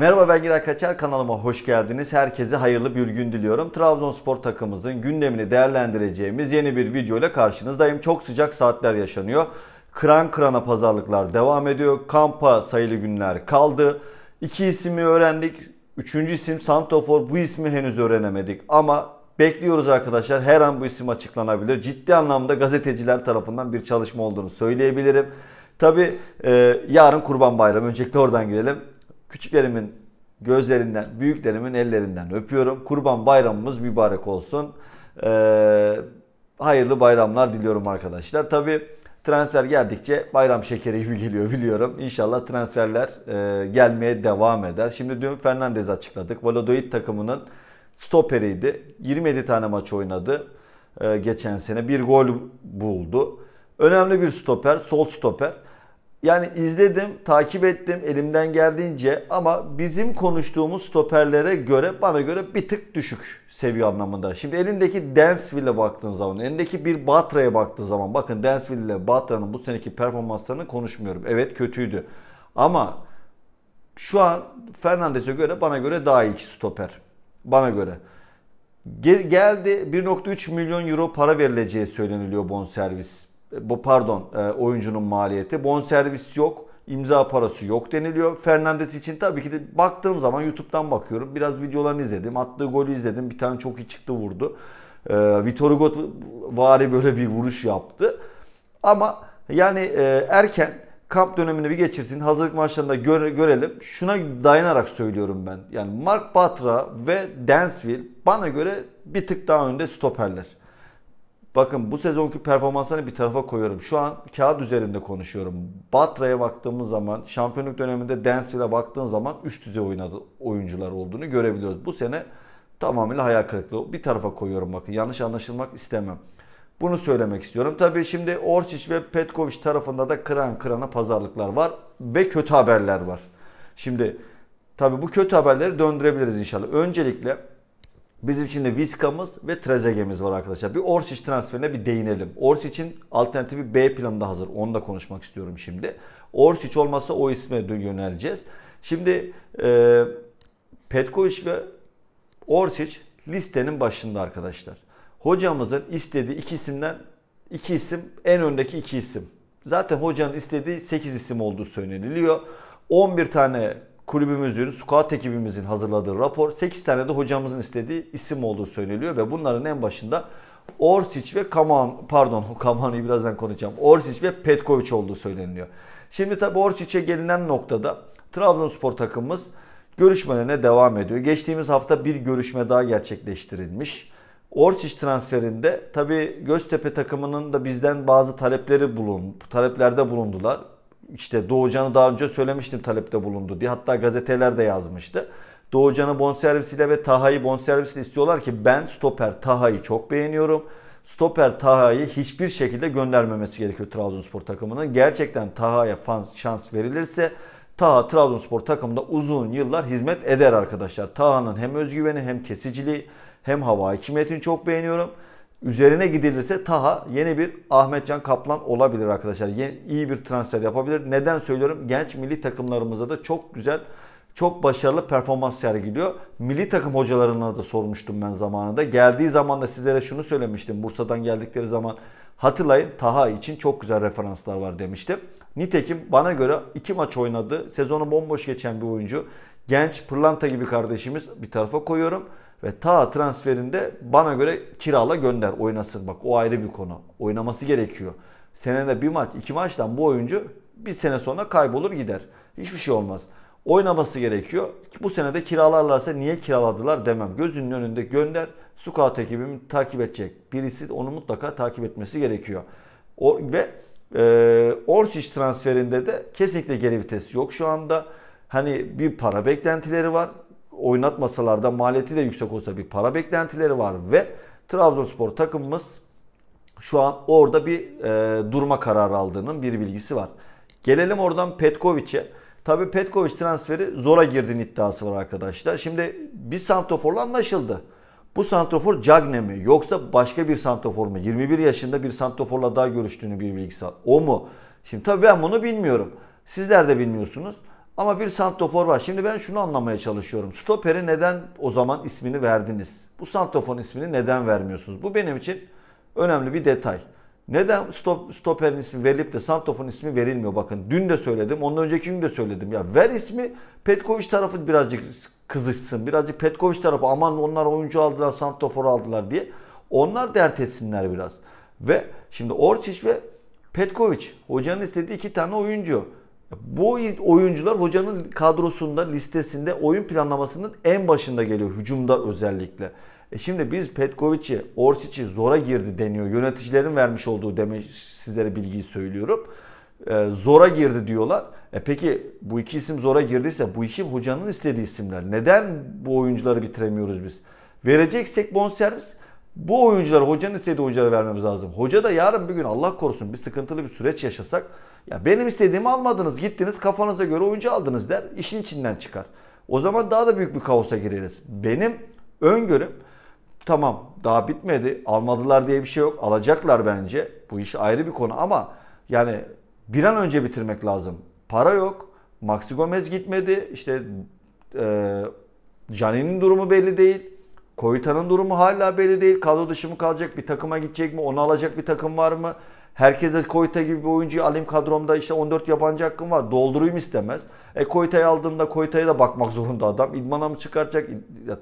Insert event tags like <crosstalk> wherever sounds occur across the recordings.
Merhaba ben Giray Kaçar kanalıma hoş geldiniz. Herkese hayırlı bir gün diliyorum. Trabzonspor takımımızın gündemini değerlendireceğimiz yeni bir video ile karşınızdayım. Çok sıcak saatler yaşanıyor. Kran kırana pazarlıklar devam ediyor. Kampa sayılı günler kaldı. İki ismi öğrendik. Üçüncü isim Santofor. Bu ismi henüz öğrenemedik ama bekliyoruz arkadaşlar. Her an bu isim açıklanabilir. Ciddi anlamda gazeteciler tarafından bir çalışma olduğunu söyleyebilirim. Tabi e, yarın Kurban Bayramı. Öncelikle oradan girelim. Küçüklerimin gözlerinden, büyüklerimin ellerinden öpüyorum. Kurban bayramımız mübarek olsun. Ee, hayırlı bayramlar diliyorum arkadaşlar. Tabi transfer geldikçe bayram şekeri gibi <laughs> geliyor biliyorum. İnşallah transferler e, gelmeye devam eder. Şimdi dün Fernandez açıkladık. Valladolid takımının stoperiydi. 27 tane maç oynadı e, geçen sene. Bir gol buldu. Önemli bir stoper, sol stoper yani izledim, takip ettim elimden geldiğince ama bizim konuştuğumuz stoperlere göre bana göre bir tık düşük seviye anlamında. Şimdi elindeki Dansville'e baktığın zaman, elindeki bir Batra'ya baktığın zaman bakın Dansville ile Batra'nın bu seneki performanslarını konuşmuyorum. Evet kötüydü. Ama şu an Fernandes'e göre bana göre daha iyi stoper. Bana göre. Gel, geldi 1.3 milyon euro para verileceği söyleniliyor bonservis bu pardon e, oyuncunun maliyeti. Bonservis yok, imza parası yok deniliyor. Fernandes için tabii ki de baktığım zaman YouTube'dan bakıyorum. Biraz videolarını izledim. Attığı golü izledim. Bir tane çok iyi çıktı vurdu. Ee, Vitor Hugo vari böyle bir vuruş yaptı. Ama yani e, erken kamp dönemini bir geçirsin. Hazırlık maçlarında gör, görelim. Şuna dayanarak söylüyorum ben. Yani Mark Batra ve Densville bana göre bir tık daha önde stoperler. Bakın bu sezonki performanslarını bir tarafa koyuyorum. Şu an kağıt üzerinde konuşuyorum. Batra'ya baktığımız zaman, şampiyonluk döneminde Densville'e baktığın zaman üst düzey oynadı, oyuncular olduğunu görebiliyoruz. Bu sene tamamıyla hayal kırıklığı. Bir tarafa koyuyorum bakın. Yanlış anlaşılmak istemem. Bunu söylemek istiyorum. Tabii şimdi Orçic ve Petkovic tarafında da kıran kırana pazarlıklar var ve kötü haberler var. Şimdi tabii bu kötü haberleri döndürebiliriz inşallah. Öncelikle Bizim şimdi Vizca'mız ve Trezeguet'imiz var arkadaşlar. Bir Orsic transferine bir değinelim. Orsic'in alternatifi B da hazır. Onu da konuşmak istiyorum şimdi. Orsic olmasa o isme yöneleceğiz. Şimdi e, Petkovic ve Orsic listenin başında arkadaşlar. Hocamızın istediği iki isimden iki isim en öndeki iki isim. Zaten hocanın istediği 8 isim olduğu söyleniliyor. 11 tane kulübümüzün, squat ekibimizin hazırladığı rapor 8 tane de hocamızın istediği isim olduğu söyleniyor ve bunların en başında Orsic ve Kaman, pardon <laughs> Kaman'ı birazdan konuşacağım. Orsic ve Petkovic olduğu söyleniyor. Şimdi tabi Orsic'e gelinen noktada Trabzonspor takımımız görüşmelerine devam ediyor. Geçtiğimiz hafta bir görüşme daha gerçekleştirilmiş. Orsic transferinde tabi Göztepe takımının da bizden bazı talepleri bulun, taleplerde bulundular işte Doğucan'ı daha önce söylemiştim talepte bulundu diye. Hatta gazeteler de yazmıştı. Doğucan'ı bonservisiyle ve Taha'yı bonservisiyle istiyorlar ki ben stoper Taha'yı çok beğeniyorum. Stoper Taha'yı hiçbir şekilde göndermemesi gerekiyor Trabzonspor takımının. Gerçekten Taha'ya şans verilirse Taha Trabzonspor takımında uzun yıllar hizmet eder arkadaşlar. Taha'nın hem özgüveni hem kesiciliği hem hava hakimiyetini çok beğeniyorum üzerine gidilirse Taha yeni bir Ahmetcan Kaplan olabilir arkadaşlar. Yeni, iyi bir transfer yapabilir. Neden söylüyorum? Genç milli takımlarımızda da çok güzel çok başarılı performans sergiliyor. Milli takım hocalarına da sormuştum ben zamanında. Geldiği zaman da sizlere şunu söylemiştim. Bursa'dan geldikleri zaman hatırlayın Taha için çok güzel referanslar var demiştim. Nitekim bana göre iki maç oynadı. Sezonu bomboş geçen bir oyuncu. Genç pırlanta gibi kardeşimiz bir tarafa koyuyorum. Ve ta transferinde bana göre kirala gönder oynasın. Bak o ayrı bir konu. Oynaması gerekiyor. Senede bir maç, iki maçtan bu oyuncu bir sene sonra kaybolur gider. Hiçbir şey olmaz. Oynaması gerekiyor. Bu sene de kiralarlarsa niye kiraladılar demem. Gözünün önünde gönder. Scout ekibimi takip edecek. Birisi onu mutlaka takip etmesi gerekiyor. O, ve e, Orsic transferinde de kesinlikle geri vites yok şu anda. Hani bir para beklentileri var oynatmasalar da maliyeti de yüksek olsa bir para beklentileri var ve Trabzonspor takımımız şu an orada bir e, durma kararı aldığının bir bilgisi var. Gelelim oradan Petkovic'e. Tabi Petkovic transferi zora girdiğin iddiası var arkadaşlar. Şimdi bir santroforla anlaşıldı. Bu santrofor Cagne mi yoksa başka bir santrofor mu? 21 yaşında bir santroforla daha görüştüğünü bir bilgisi var. O mu? Şimdi tabi ben bunu bilmiyorum. Sizler de bilmiyorsunuz. Ama bir santrofor var. Şimdi ben şunu anlamaya çalışıyorum. Stoperi neden o zaman ismini verdiniz? Bu santroforun ismini neden vermiyorsunuz? Bu benim için önemli bir detay. Neden stop, stoperin ismi verilip de Santoff'un ismi verilmiyor? Bakın dün de söyledim, ondan önceki gün de söyledim. Ya ver ismi Petkovic tarafı birazcık kızışsın. Birazcık Petkovic tarafı aman onlar oyuncu aldılar, Santofor aldılar diye. Onlar dert etsinler biraz. Ve şimdi Orsic ve Petkovic hocanın istediği iki tane oyuncu. Bu oyuncular hocanın kadrosunda, listesinde, oyun planlamasının en başında geliyor hücumda özellikle. E şimdi biz Petkovic'i, Orsic'i zora girdi deniyor. Yöneticilerin vermiş olduğu demek sizlere bilgiyi söylüyorum. E, zora girdi diyorlar. E peki bu iki isim zora girdiyse bu iki hocanın istediği isimler. Neden bu oyuncuları bitiremiyoruz biz? Vereceksek bonservis bu oyuncular hocanın istediği oyunculara vermemiz lazım. Hoca da yarın bir gün Allah korusun bir sıkıntılı bir süreç yaşasak ya benim istediğimi almadınız gittiniz kafanıza göre oyuncu aldınız der işin içinden çıkar. O zaman daha da büyük bir kaosa gireriz. Benim öngörüm tamam daha bitmedi almadılar diye bir şey yok alacaklar bence bu iş ayrı bir konu ama yani bir an önce bitirmek lazım. Para yok Maxi Gomez gitmedi işte e, Canin'in durumu belli değil Koyutanın durumu hala belli değil. Kadro dışı mı kalacak? Bir takıma gidecek mi? Onu alacak bir takım var mı? Herkese Koyta gibi bir oyuncuyu alayım kadromda işte 14 yabancı hakkım var. Doldurayım istemez. E Koyta'yı aldığında Koyta'ya da bakmak zorunda adam. İdmana mı çıkartacak?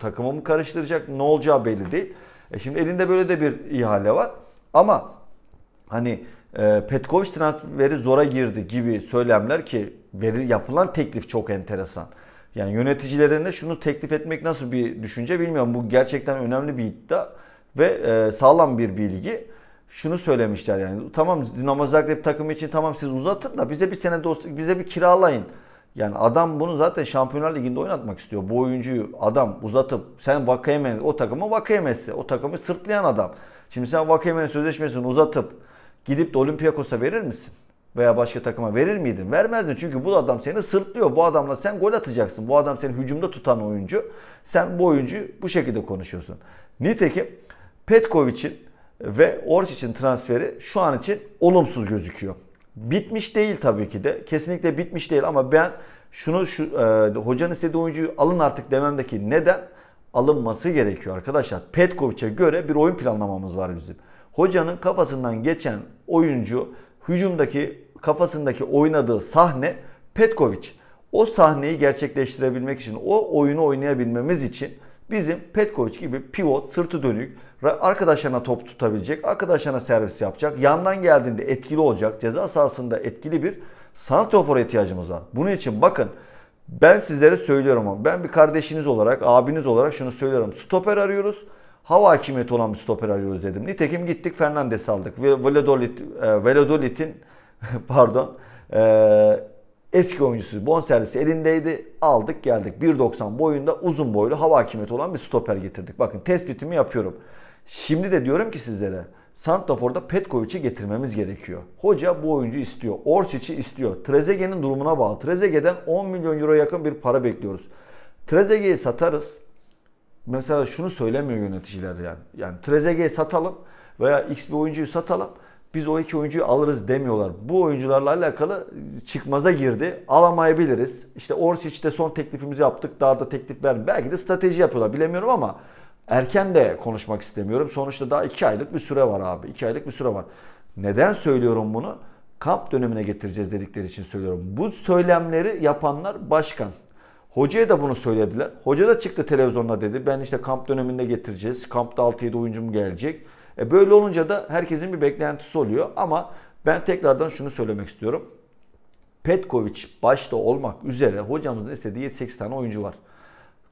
Takımı mı karıştıracak? Ne olacağı belli değil. E şimdi elinde böyle de bir ihale var. Ama hani e, Petkovic transferi zora girdi gibi söylemler ki veri, yapılan teklif çok enteresan. Yani yöneticilerine şunu teklif etmek nasıl bir düşünce bilmiyorum. Bu gerçekten önemli bir iddia ve e, sağlam bir bilgi. Şunu söylemişler yani tamam Dinamo Zagreb takımı için tamam siz uzatın da bize bir sene dost, bize bir kiralayın. Yani adam bunu zaten Şampiyonlar Ligi'nde oynatmak istiyor. Bu oyuncuyu adam uzatıp sen Vakayemen o takımı Vakayemesi o takımı sırtlayan adam. Şimdi sen Vakayemen sözleşmesini uzatıp gidip de Olympiakos'a verir misin? veya başka takıma verir miydin? Vermezdin çünkü bu adam seni sırtlıyor. Bu adamla sen gol atacaksın. Bu adam seni hücumda tutan oyuncu. Sen bu oyuncu bu şekilde konuşuyorsun. Nitekim Petkovic'in ve Orçic'in transferi şu an için olumsuz gözüküyor. Bitmiş değil tabii ki de. Kesinlikle bitmiş değil ama ben şunu şu e, hocanın istediği oyuncuyu alın artık dememdeki neden alınması gerekiyor arkadaşlar. Petkovic'e göre bir oyun planlamamız var bizim. Hocanın kafasından geçen oyuncu hücumdaki kafasındaki oynadığı sahne Petkovic. O sahneyi gerçekleştirebilmek için, o oyunu oynayabilmemiz için bizim Petkovic gibi pivot, sırtı dönük, arkadaşlarına top tutabilecek, arkadaşlarına servis yapacak, yandan geldiğinde etkili olacak, ceza sahasında etkili bir santrofora ihtiyacımız var. Bunun için bakın ben sizlere söylüyorum ama ben bir kardeşiniz olarak, abiniz olarak şunu söylüyorum. Stoper arıyoruz. Hava hakimiyeti olan bir stoper arıyoruz dedim. Nitekim gittik Fernandes'i aldık. Valladolid, e, Valladolid'in <laughs> pardon e, eski oyuncusu bonservisi elindeydi. Aldık geldik. 1.90 boyunda uzun boylu hava hakimiyeti olan bir stoper getirdik. Bakın test bitimi yapıyorum. Şimdi de diyorum ki sizlere Santrafor'da Petkovic'i getirmemiz gerekiyor. Hoca bu oyuncu istiyor. Orsic'i istiyor. Trezeguet'in durumuna bağlı. Trezeguet'den 10 milyon euro yakın bir para bekliyoruz. Trezeguet'i satarız. Mesela şunu söylemiyor yöneticiler yani. Yani Trezeguet'i satalım veya X bir oyuncuyu satalım biz o iki oyuncuyu alırız demiyorlar. Bu oyuncularla alakalı çıkmaza girdi. Alamayabiliriz. İşte Orsic'te son teklifimizi yaptık. Daha da teklif vermiyor. Belki de strateji yapıyorlar bilemiyorum ama erken de konuşmak istemiyorum. Sonuçta daha iki aylık bir süre var abi. iki aylık bir süre var. Neden söylüyorum bunu? Kamp dönemine getireceğiz dedikleri için söylüyorum. Bu söylemleri yapanlar başkan. Hocaya da bunu söylediler. Hoca da çıktı televizyonda dedi. Ben işte kamp döneminde getireceğiz. Kampta 6-7 oyuncum gelecek. E böyle olunca da herkesin bir beklentisi oluyor ama ben tekrardan şunu söylemek istiyorum. Petkovic başta olmak üzere hocamızın istediği 7-8 tane oyuncu var.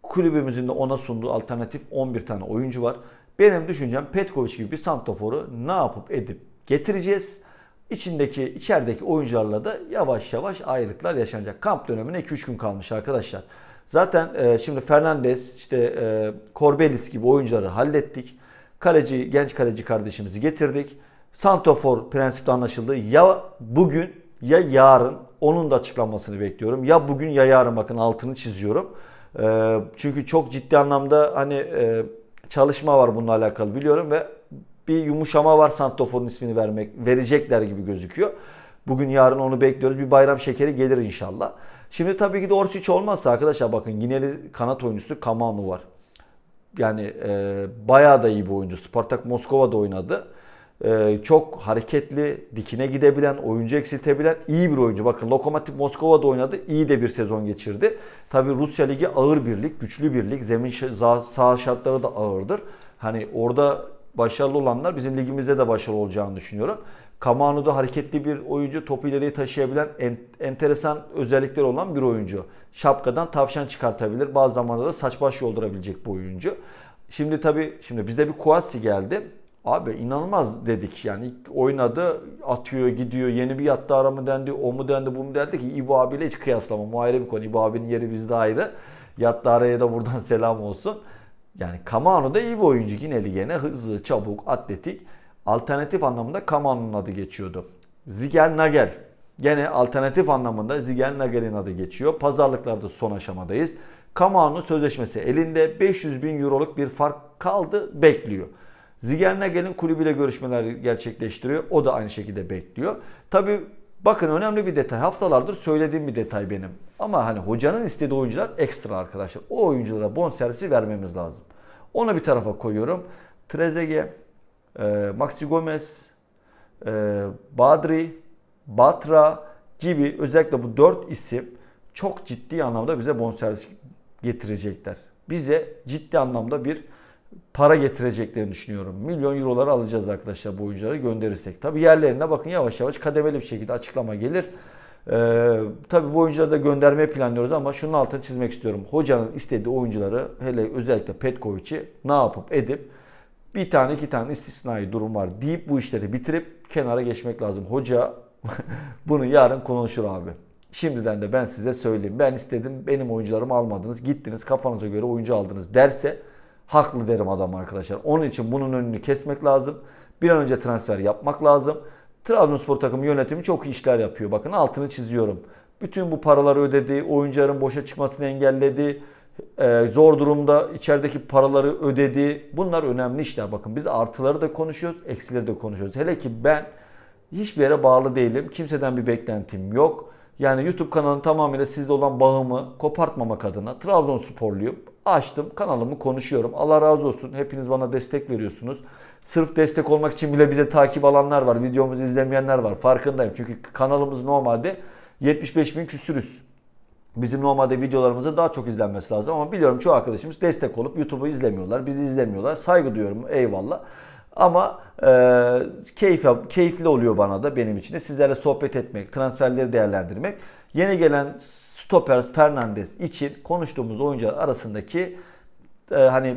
Kulübümüzün de ona sunduğu alternatif 11 tane oyuncu var. Benim düşüncem Petkovic gibi bir santraforu ne yapıp edip getireceğiz. İçindeki, içerideki oyuncularla da yavaş yavaş ayrılıklar yaşanacak. Kamp dönemine 2-3 gün kalmış arkadaşlar. Zaten e, şimdi Fernandez, işte e, Corbelis gibi oyuncuları hallettik. Kaleci, genç kaleci kardeşimizi getirdik. Santofor prensipte anlaşıldı. Ya bugün ya yarın onun da açıklanmasını bekliyorum. Ya bugün ya yarın bakın altını çiziyorum. E, çünkü çok ciddi anlamda hani e, çalışma var bununla alakalı biliyorum ve bir yumuşama var Santofor'un ismini vermek verecekler gibi gözüküyor. Bugün yarın onu bekliyoruz. Bir bayram şekeri gelir inşallah. Şimdi tabii ki de Orsic olmazsa arkadaşlar bakın Gineli kanat oyuncusu Kamanu var yani e, bayağı da iyi bir oyuncu. Spartak Moskova'da oynadı. E, çok hareketli, dikine gidebilen, oyuncu eksiltebilen iyi bir oyuncu. Bakın Lokomotiv Moskova'da oynadı. iyi de bir sezon geçirdi. Tabi Rusya Ligi ağır bir lig, güçlü bir lig. Zemin saha şartları da ağırdır. Hani orada başarılı olanlar bizim ligimizde de başarılı olacağını düşünüyorum da hareketli bir oyuncu, topu ileriye taşıyabilen en, enteresan özellikleri olan bir oyuncu. Şapkadan tavşan çıkartabilir. Bazı zamanlarda da saç baş yoldurabilecek bu oyuncu. Şimdi tabi şimdi bizde bir Kuasi geldi. Abi inanılmaz dedik yani oynadı atıyor gidiyor yeni bir yattı ara mı dendi o mu dendi bu mu dendi ki İbo abiyle hiç kıyaslama o ayrı bir konu İbo abinin yeri bizde ayrı yattı araya da buradan <laughs> selam olsun. Yani Kamano da iyi bir oyuncu yine ligene hızlı çabuk atletik alternatif anlamında Kaman'ın adı geçiyordu. Ziger Nagel gene alternatif anlamında Ziger Nagel'in adı geçiyor. Pazarlıklarda son aşamadayız. Kaman'ın sözleşmesi elinde 500 bin euroluk bir fark kaldı bekliyor. Ziger Nagel'in kulübüyle görüşmeler gerçekleştiriyor. O da aynı şekilde bekliyor. Tabi bakın önemli bir detay. Haftalardır söylediğim bir detay benim. Ama hani hocanın istediği oyuncular ekstra arkadaşlar. O oyunculara bon servisi vermemiz lazım. Onu bir tarafa koyuyorum. Trezeguet e, Maxi Gomez, e, Badri, Batra gibi özellikle bu dört isim çok ciddi anlamda bize bonservis getirecekler. Bize ciddi anlamda bir para getireceklerini düşünüyorum. Milyon euroları alacağız arkadaşlar bu oyuncuları gönderirsek. Tabi yerlerine bakın yavaş yavaş kademeli bir şekilde açıklama gelir. Ee, tabi bu oyuncuları da göndermeye planlıyoruz ama şunun altını çizmek istiyorum. Hocanın istediği oyuncuları hele özellikle Petkovic'i ne yapıp edip bir tane iki tane istisnai durum var deyip bu işleri bitirip kenara geçmek lazım. Hoca <laughs> bunu yarın konuşur abi. Şimdiden de ben size söyleyeyim. Ben istedim benim oyuncularımı almadınız. Gittiniz kafanıza göre oyuncu aldınız derse haklı derim adam arkadaşlar. Onun için bunun önünü kesmek lazım. Bir an önce transfer yapmak lazım. Trabzonspor takım yönetimi çok işler yapıyor. Bakın altını çiziyorum. Bütün bu paraları ödedi, oyuncuların boşa çıkmasını engelledi, ee, zor durumda içerideki paraları ödedi. Bunlar önemli işler. Bakın biz artıları da konuşuyoruz, eksileri de konuşuyoruz. Hele ki ben hiçbir yere bağlı değilim. Kimseden bir beklentim yok. Yani YouTube kanalı tamamıyla sizde olan bağımı kopartmamak adına Trabzonsporluyum. Açtım kanalımı konuşuyorum. Allah razı olsun. Hepiniz bana destek veriyorsunuz. Sırf destek olmak için bile bize takip alanlar var. Videomuzu izlemeyenler var. Farkındayım. Çünkü kanalımız normalde 75 bin küsürüz. Bizim normalde videolarımızın daha çok izlenmesi lazım ama biliyorum çoğu arkadaşımız destek olup YouTube'u izlemiyorlar, bizi izlemiyorlar. Saygı duyuyorum, eyvallah. Ama e, keyif, keyifli oluyor bana da benim için de sizlerle sohbet etmek, transferleri değerlendirmek. Yeni gelen stoper Fernandez için konuştuğumuz oyuncular arasındaki e, hani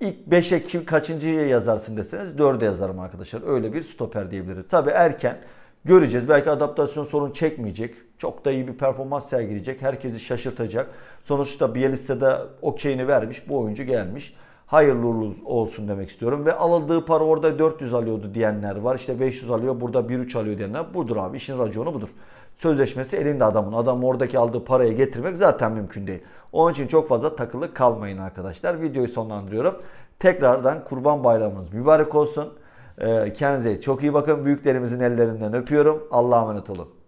ilk 5'e kim kaçıncıya yazarsın deseniz 4'e yazarım arkadaşlar. Öyle bir stoper diyebiliriz. Tabi erken göreceğiz. Belki adaptasyon sorun çekmeyecek çok da iyi bir performans sergileyecek. Herkesi şaşırtacak. Sonuçta Bielitsa'da okeyini vermiş. Bu oyuncu gelmiş. Hayırlı olsun demek istiyorum. Ve alındığı para orada 400 alıyordu diyenler var. İşte 500 alıyor burada 1-3 alıyor diyenler. Budur abi işin raconu budur. Sözleşmesi elinde adamın. Adam oradaki aldığı parayı getirmek zaten mümkün değil. Onun için çok fazla takılı kalmayın arkadaşlar. Videoyu sonlandırıyorum. Tekrardan kurban bayramınız mübarek olsun. Ee, kendinize çok iyi bakın. Büyüklerimizin ellerinden öpüyorum. Allah'a emanet olun.